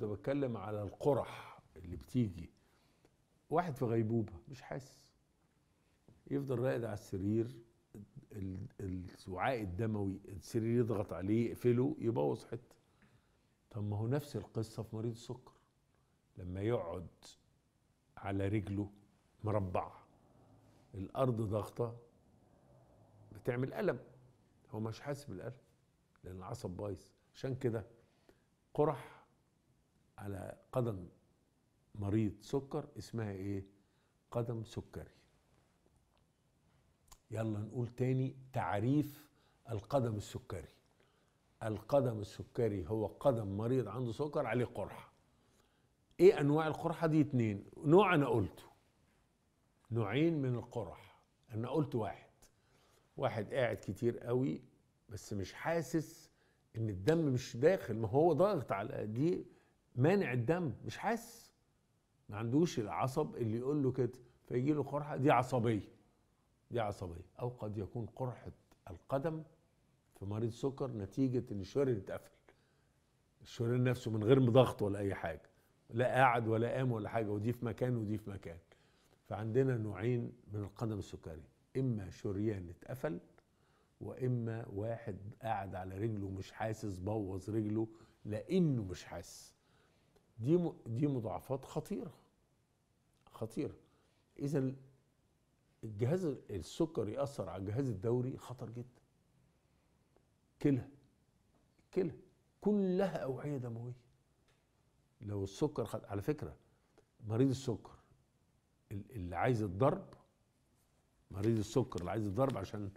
كنت بتكلم على القرح اللي بتيجي واحد في غيبوبة مش حاسس يفضل راقد على السرير الوعاء الدموي السرير يضغط عليه يقفله يبوظ حتة طب ما هو نفس القصة في مريض السكر لما يقعد على رجله مربع الأرض ضاغطه بتعمل ألم هو مش حاسس بالألم لأن العصب بايظ عشان كده قرح على قدم مريض سكر اسمها ايه قدم سكري يلا نقول تاني تعريف القدم السكري القدم السكري هو قدم مريض عنده سكر عليه قرحه ايه انواع القرحه دي اتنين نوع انا قلته نوعين من القرح انا قلت واحد واحد قاعد كتير قوي بس مش حاسس ان الدم مش داخل ما هو ضاغط على دي مانع الدم مش حاسس ما عندوش العصب اللي يقول له كده فيجي له قرحه دي عصبيه دي عصبيه او قد يكون قرحه القدم في مريض سكر نتيجه ان الشرير اتقفل الشرير نفسه من غير ضغط ولا اي حاجه لا قاعد ولا قام ولا حاجه ودي في مكان ودي في مكان فعندنا نوعين من القدم السكري اما شريان اتقفل واما واحد قاعد على رجله مش حاسس بوظ رجله لانه مش حاسس دي دي مضاعفات خطيره خطيره اذا الجهاز السكر ياثر على الجهاز الدوري خطر جدا كلى كلى كلها اوعيه دمويه لو السكر خد على فكره مريض السكر اللي عايز الضرب مريض السكر اللي عايز الضرب عشان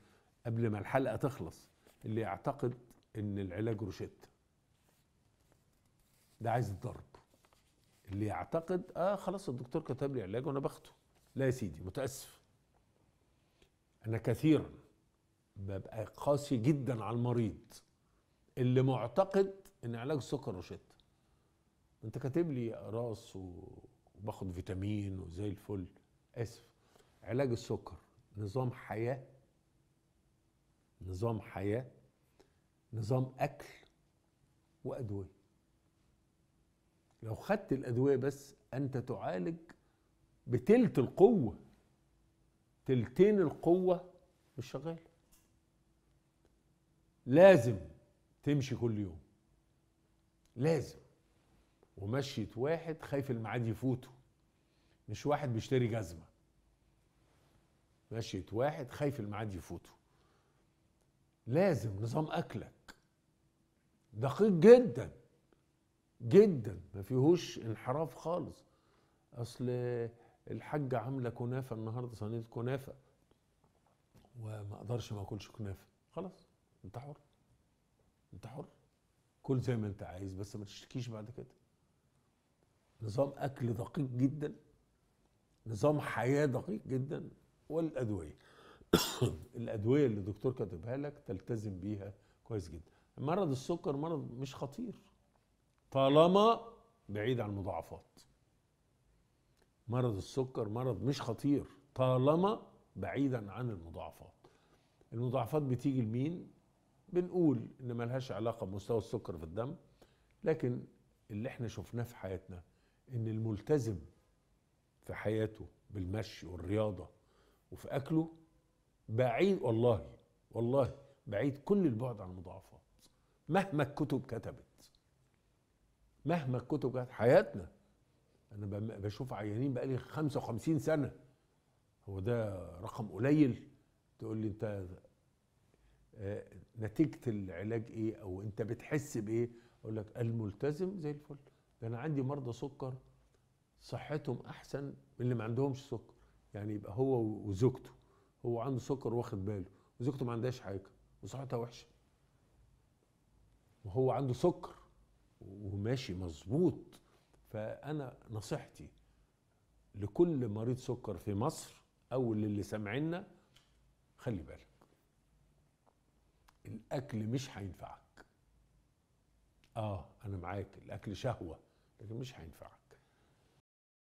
قبل ما الحلقه تخلص اللي يعتقد ان العلاج روشته ده عايز الضرب اللي يعتقد اه خلاص الدكتور كتب لي علاج وانا باخده لا يا سيدي متاسف انا كثيرا ببقى قاسي جدا على المريض اللي معتقد ان علاج السكر روشته انت كاتب لي راس وباخد فيتامين وزي الفل اسف علاج السكر نظام حياه نظام حياه نظام اكل وادويه لو خدت الادويه بس انت تعالج بتلت القوه تلتين القوه مش شغال لازم تمشي كل يوم لازم ومشية واحد خايف الميعاد يفوته مش واحد بيشتري جزمة مشية واحد خايف الميعاد يفوته لازم نظام أكلك دقيق جدا جدا ما فيهوش انحراف خالص اصل الحاجه عامله كنافه النهارده صينيه كنافه وما اقدرش ما اكلش كنافه خلاص انت حر انت حر كل زي ما انت عايز بس ما تشتكيش بعد كده نظام اكل دقيق جدا نظام حياه دقيق جدا والادويه الادويه اللي الدكتور كاتبها لك تلتزم بيها كويس جدا مرض السكر مرض مش خطير طالما بعيد عن المضاعفات مرض السكر مرض مش خطير طالما بعيدا عن المضاعفات المضاعفات بتيجي لمين بنقول ان ملهاش علاقه بمستوى السكر في الدم لكن اللي احنا شفناه في حياتنا ان الملتزم في حياته بالمشي والرياضه وفي اكله بعيد والله والله بعيد كل البعد عن المضاعفات مهما الكتب كتبت مهما الكتب كانت حياتنا انا بشوف عيانين بقالي 55 سنه هو ده رقم قليل تقول لي انت آه، نتيجه العلاج ايه او انت بتحس بايه اقول لك الملتزم زي الفل ده انا عندي مرضى سكر صحتهم احسن من اللي ما عندهمش سكر يعني يبقى هو وزوجته هو عنده سكر واخد باله وزوجته ما عندهاش حاجه وصحتها وحشه وهو عنده سكر وماشي مظبوط فانا نصيحتي لكل مريض سكر في مصر او للي سامعنا خلي بالك الاكل مش هينفعك اه انا معاك الاكل شهوه لكن مش هينفعك